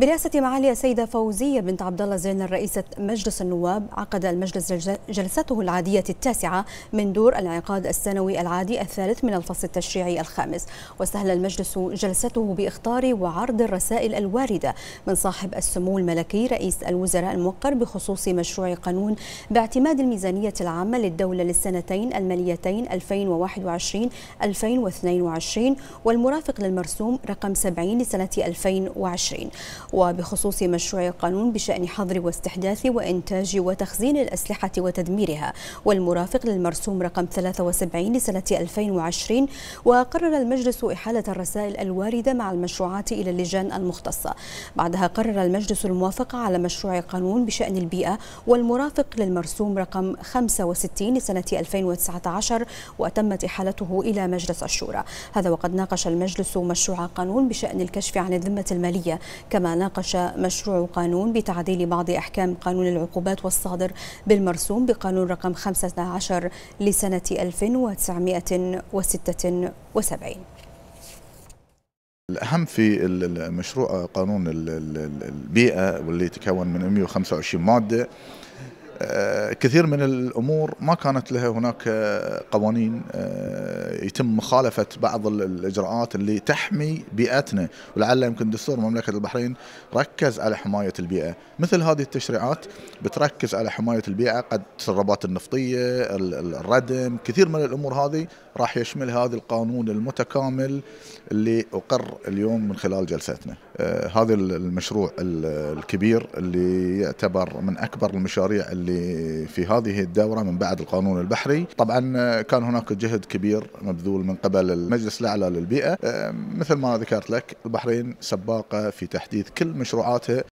برئاسة معالي السيدة فوزية بنت عبد الله زين رئيسة مجلس النواب عقد المجلس جلسته العادية التاسعة من دور الانعقاد السنوي العادي الثالث من الفصل التشريعي الخامس واستهل المجلس جلسته باختار وعرض الرسائل الواردة من صاحب السمو الملكي رئيس الوزراء الموقر بخصوص مشروع قانون باعتماد الميزانية العامة للدولة للسنتين الماليتين 2021-2022 والمرافق للمرسوم رقم 70 لسنة 2020 وبخصوص مشروع القانون بشأن حظر واستحداث وإنتاج وتخزين الأسلحة وتدميرها والمرافق للمرسوم رقم 73 لسنة 2020 وقرر المجلس إحالة الرسائل الواردة مع المشروعات إلى اللجان المختصة بعدها قرر المجلس الموافقة على مشروع القانون بشأن البيئة والمرافق للمرسوم رقم 65 لسنة 2019 وتمت إحالته إلى مجلس الشورى هذا وقد ناقش المجلس مشروع قانون بشأن الكشف عن الذمة المالية كما ناقش مشروع قانون بتعديل بعض أحكام قانون العقوبات والصادر بالمرسوم بقانون رقم 15 لسنة 1976 الأهم في مشروع قانون البيئة واللي تكون من 125 مادة آه، كثير من الامور ما كانت لها هناك آه، قوانين آه، يتم مخالفه بعض الاجراءات اللي تحمي بيئتنا ولعل يمكن دستور مملكه البحرين ركز على حمايه البيئه مثل هذه التشريعات بتركز على حمايه البيئه قد السربات النفطيه الردم كثير من الامور هذه راح يشمل هذا القانون المتكامل اللي اقر اليوم من خلال جلستنا هذا المشروع الكبير اللي يعتبر من اكبر المشاريع اللي اللي في هذه الدورة من بعد القانون البحري طبعا آه، كان هناك جهد كبير مبذول من قبل المجلس الأعلى للبيئة آه، مثل ما ذكرت لك البحرين سباقة في تحديث كل مشروعاتها